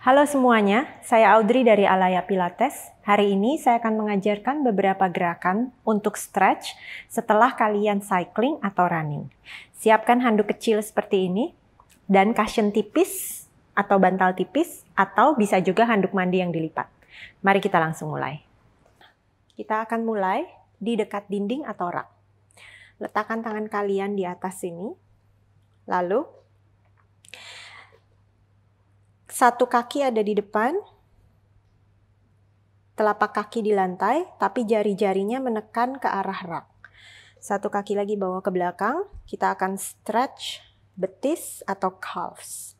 Halo semuanya, saya Audrey dari Alaya Pilates. Hari ini saya akan mengajarkan beberapa gerakan untuk stretch setelah kalian cycling atau running. Siapkan handuk kecil seperti ini dan cushion tipis atau bantal tipis atau bisa juga handuk mandi yang dilipat. Mari kita langsung mulai. Kita akan mulai di dekat dinding atau rak. Letakkan tangan kalian di atas sini. Lalu satu kaki ada di depan, telapak kaki di lantai, tapi jari-jarinya menekan ke arah rak. Satu kaki lagi bawa ke belakang, kita akan stretch betis atau calves.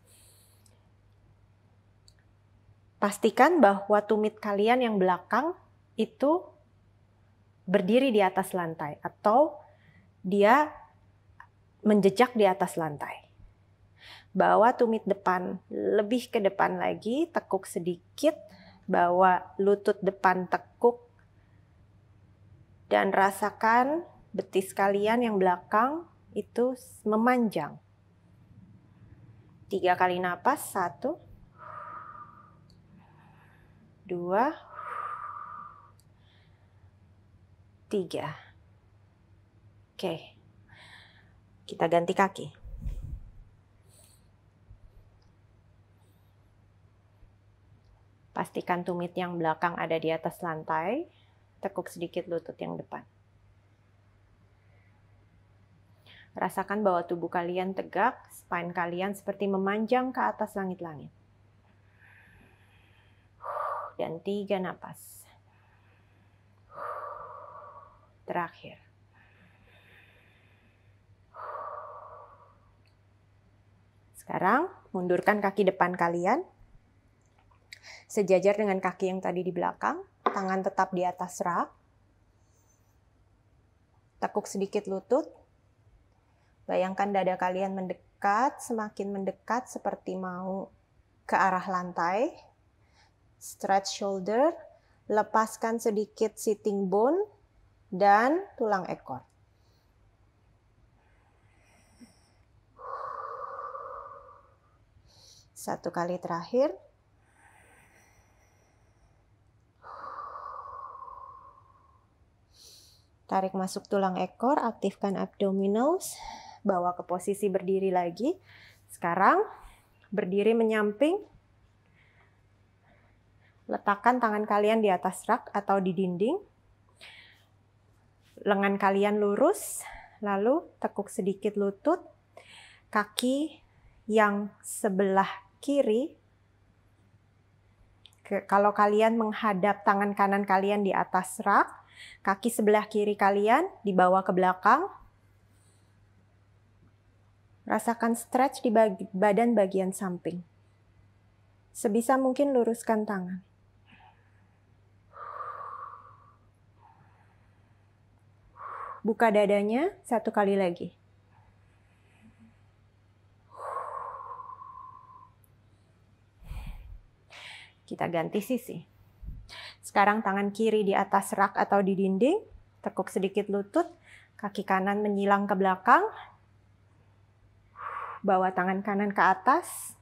Pastikan bahwa tumit kalian yang belakang itu berdiri di atas lantai atau dia menjejak di atas lantai bawa tumit depan lebih ke depan lagi, tekuk sedikit, bawa lutut depan tekuk, dan rasakan betis kalian yang belakang itu memanjang. Tiga kali napas, satu, dua, tiga. Oke, kita ganti kaki. Pastikan tumit yang belakang ada di atas lantai. Tekuk sedikit lutut yang depan. Rasakan bahwa tubuh kalian tegak, spine kalian seperti memanjang ke atas langit-langit. Dan tiga napas. Terakhir. Sekarang, mundurkan kaki depan kalian, sejajar dengan kaki yang tadi di belakang, tangan tetap di atas rak. Tekuk sedikit lutut. Bayangkan dada kalian mendekat, semakin mendekat seperti mau ke arah lantai. Stretch shoulder, lepaskan sedikit sitting bone dan tulang ekor. Satu kali terakhir, Tarik masuk tulang ekor, aktifkan abdominals, bawa ke posisi berdiri lagi. Sekarang berdiri menyamping. Letakkan tangan kalian di atas rak atau di dinding. Lengan kalian lurus, lalu tekuk sedikit lutut. Kaki yang sebelah kiri kalau kalian menghadap tangan kanan kalian di atas rak, Kaki sebelah kiri kalian dibawa ke belakang. Rasakan stretch di badan bagian samping. Sebisa mungkin luruskan tangan. Buka dadanya satu kali lagi. Kita ganti sisi. Sekarang tangan kiri di atas rak atau di dinding, tekuk sedikit lutut, kaki kanan menyilang ke belakang, bawa tangan kanan ke atas,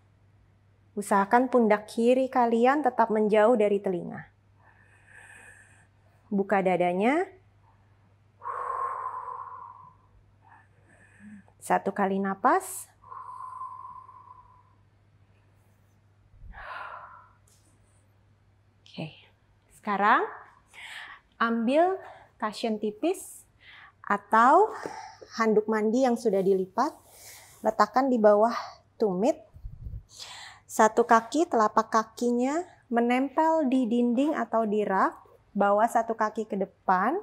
usahakan pundak kiri kalian tetap menjauh dari telinga. Buka dadanya, satu kali napas, Sekarang ambil cushion tipis atau handuk mandi yang sudah dilipat, letakkan di bawah tumit. Satu kaki telapak kakinya menempel di dinding atau di rak, bawa satu kaki ke depan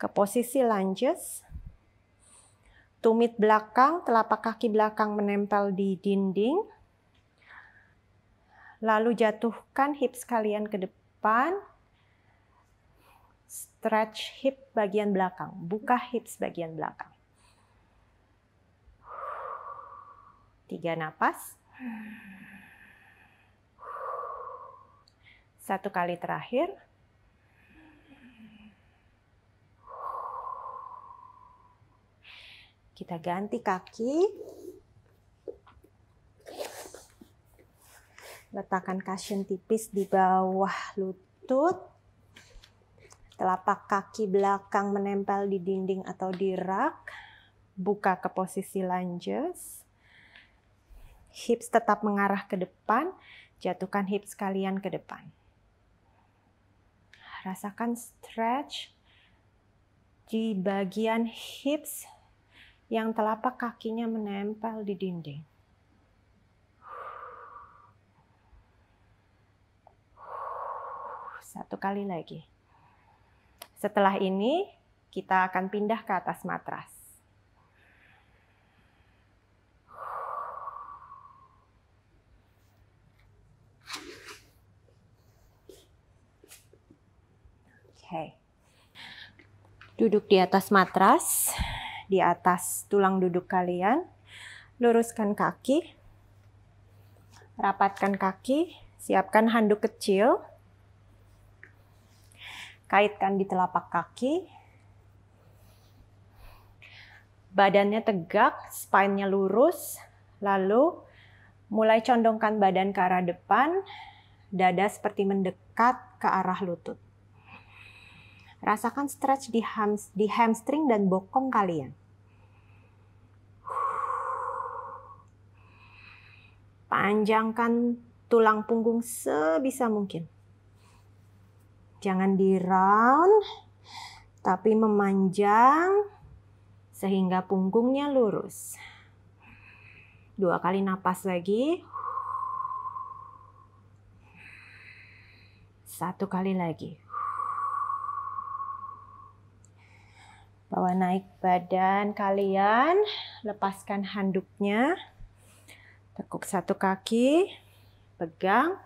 ke posisi lunges. Tumit belakang, telapak kaki belakang menempel di dinding. Lalu jatuhkan hips kalian ke depan, Stretch hip bagian belakang, buka hips bagian belakang. Tiga napas. Satu kali terakhir. Kita ganti kaki. Letakkan cushion tipis di bawah lutut telapak kaki belakang menempel di dinding atau di rak, buka ke posisi lunges, hips tetap mengarah ke depan, jatuhkan hips kalian ke depan. Rasakan stretch di bagian hips yang telapak kakinya menempel di dinding. Satu kali lagi. Setelah ini, kita akan pindah ke atas matras. Oke. Duduk di atas matras, di atas tulang duduk kalian. Luruskan kaki. Rapatkan kaki, siapkan handuk kecil Kaitkan di telapak kaki. Badannya tegak, spine-nya lurus. Lalu mulai condongkan badan ke arah depan, dada seperti mendekat ke arah lutut. Rasakan stretch di, hams, di hamstring dan bokong kalian. Panjangkan tulang punggung sebisa mungkin. Jangan di round, tapi memanjang sehingga punggungnya lurus. Dua kali napas lagi. Satu kali lagi. Bawa naik badan kalian, lepaskan handuknya. Tekuk satu kaki, pegang,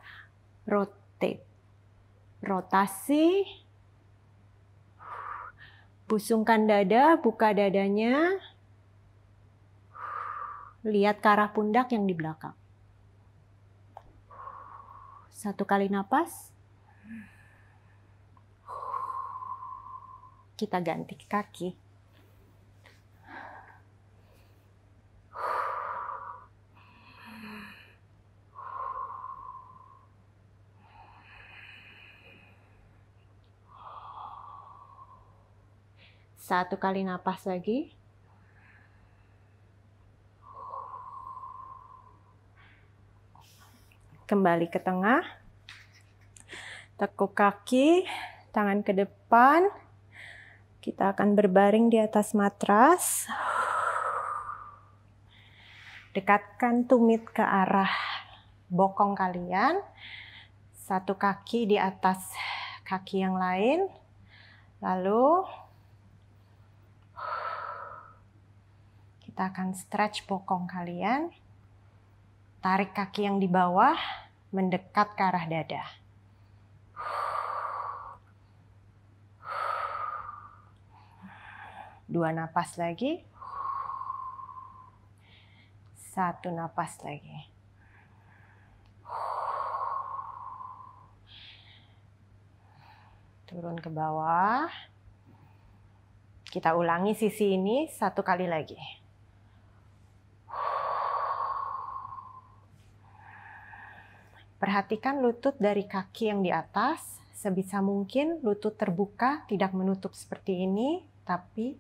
rotate rotasi, busungkan dada, buka dadanya, lihat ke arah pundak yang di belakang. Satu kali napas, kita ganti kaki. Satu kali napas lagi. Kembali ke tengah. Tekuk kaki, tangan ke depan. Kita akan berbaring di atas matras. Dekatkan tumit ke arah bokong kalian. Satu kaki di atas kaki yang lain. Lalu Kita akan stretch bokong kalian. Tarik kaki yang di bawah, mendekat ke arah dada. Dua napas lagi. Satu napas lagi. Turun ke bawah. Kita ulangi sisi ini satu kali lagi. Perhatikan lutut dari kaki yang di atas, sebisa mungkin lutut terbuka, tidak menutup seperti ini, tapi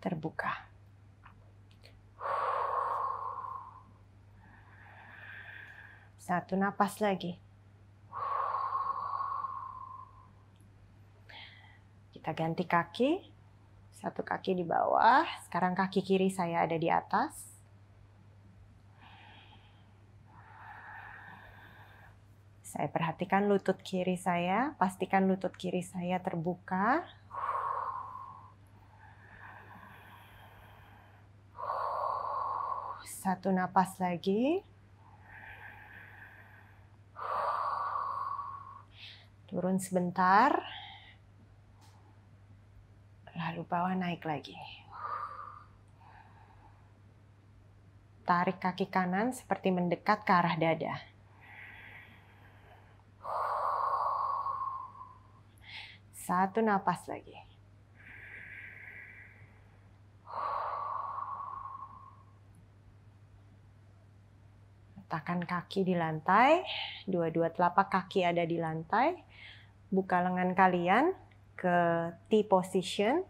terbuka. Satu napas lagi. Kita ganti kaki. Satu kaki di bawah, sekarang kaki kiri saya ada di atas. Saya perhatikan lutut kiri saya, pastikan lutut kiri saya terbuka. Satu napas lagi. Turun sebentar. Lalu bawah naik lagi. Tarik kaki kanan seperti mendekat ke arah dada. Satu napas lagi. Letakkan kaki di lantai. Dua-dua telapak kaki ada di lantai. Buka lengan kalian ke T position.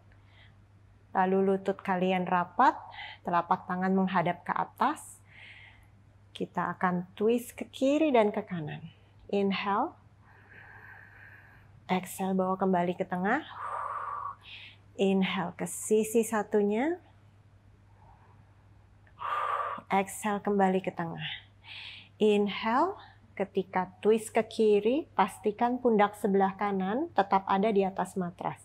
Lalu lutut kalian rapat, telapak tangan menghadap ke atas. Kita akan twist ke kiri dan ke kanan. Inhale. Exhale, bawa kembali ke tengah. Inhale ke sisi satunya. Exhale, kembali ke tengah. Inhale, ketika twist ke kiri, pastikan pundak sebelah kanan tetap ada di atas matras.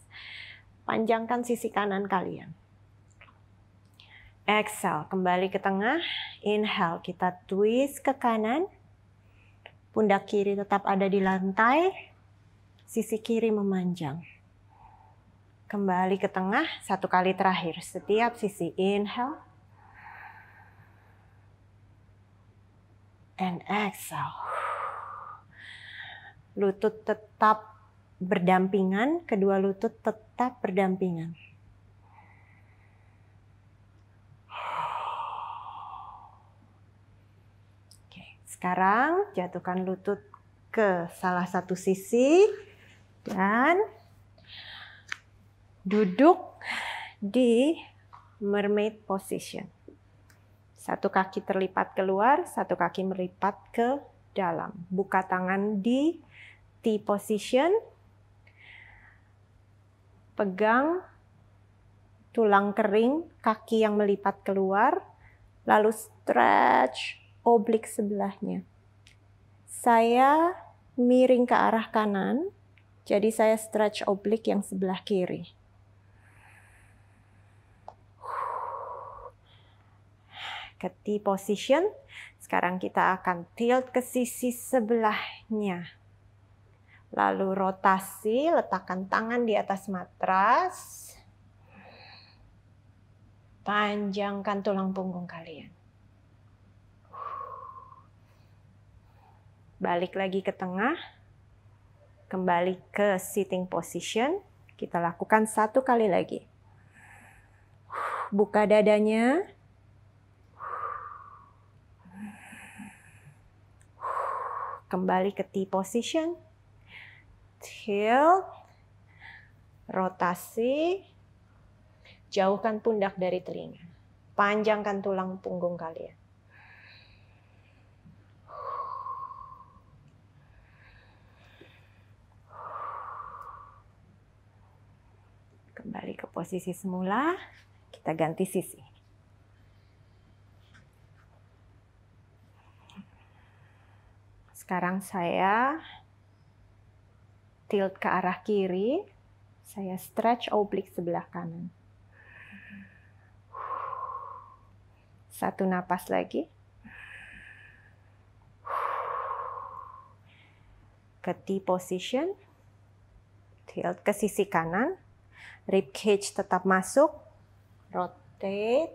Panjangkan sisi kanan kalian. Exhale, kembali ke tengah. Inhale, kita twist ke kanan. Pundak kiri tetap ada di lantai sisi kiri memanjang. Kembali ke tengah, satu kali terakhir. Setiap sisi, inhale. And exhale. Lutut tetap berdampingan, kedua lutut tetap berdampingan. Oke, sekarang jatuhkan lutut ke salah satu sisi, dan duduk di mermaid position. Satu kaki terlipat keluar, satu kaki melipat ke dalam. Buka tangan di T position. Pegang tulang kering, kaki yang melipat keluar, lalu stretch oblik sebelahnya. Saya miring ke arah kanan, jadi saya stretch oblik yang sebelah kiri. Keti position. Sekarang kita akan tilt ke sisi sebelahnya. Lalu rotasi, letakkan tangan di atas matras. Panjangkan tulang punggung kalian. Balik lagi ke tengah kembali ke sitting position. Kita lakukan satu kali lagi. Buka dadanya. Kembali ke T position. Tilt. Rotasi. Jauhkan pundak dari telinga. Panjangkan tulang punggung kalian. Kembali ke posisi semula, kita ganti sisi. Sekarang saya tilt ke arah kiri, saya stretch oblik sebelah kanan. Satu napas lagi. Ke T position, tilt ke sisi kanan, rib cage tetap masuk, rotate,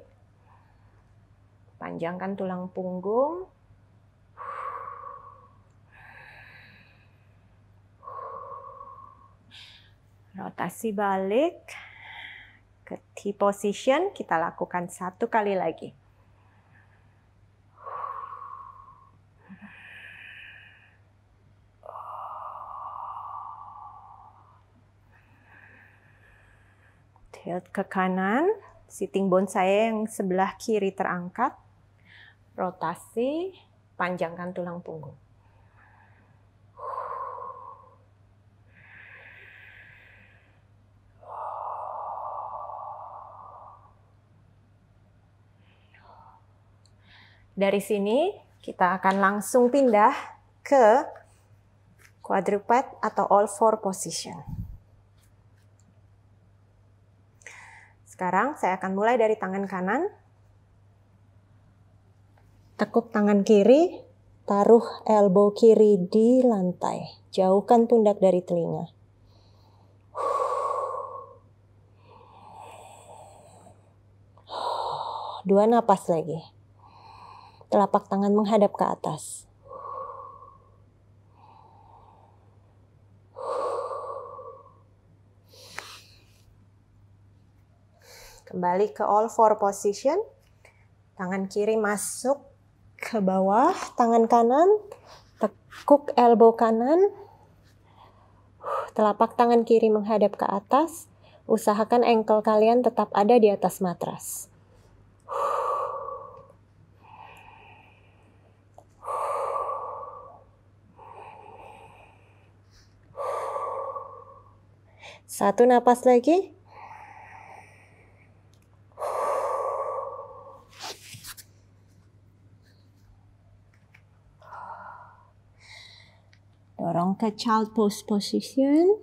panjangkan tulang punggung. Rotasi balik ke T position, kita lakukan satu kali lagi. tilt ke kanan, sitting bone saya yang sebelah kiri terangkat, rotasi, panjangkan tulang punggung. Dari sini kita akan langsung pindah ke quadruped atau all four position. Sekarang saya akan mulai dari tangan kanan. Tekuk tangan kiri, taruh elbow kiri di lantai. Jauhkan pundak dari telinga. Dua napas lagi. Telapak tangan menghadap ke atas. Kembali ke all four position. Tangan kiri masuk ke bawah, tangan kanan, tekuk elbow kanan, telapak tangan kiri menghadap ke atas, usahakan ankle kalian tetap ada di atas matras. Satu napas lagi. ke child pose position.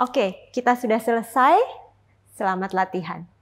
Oke, kita sudah selesai. Selamat latihan.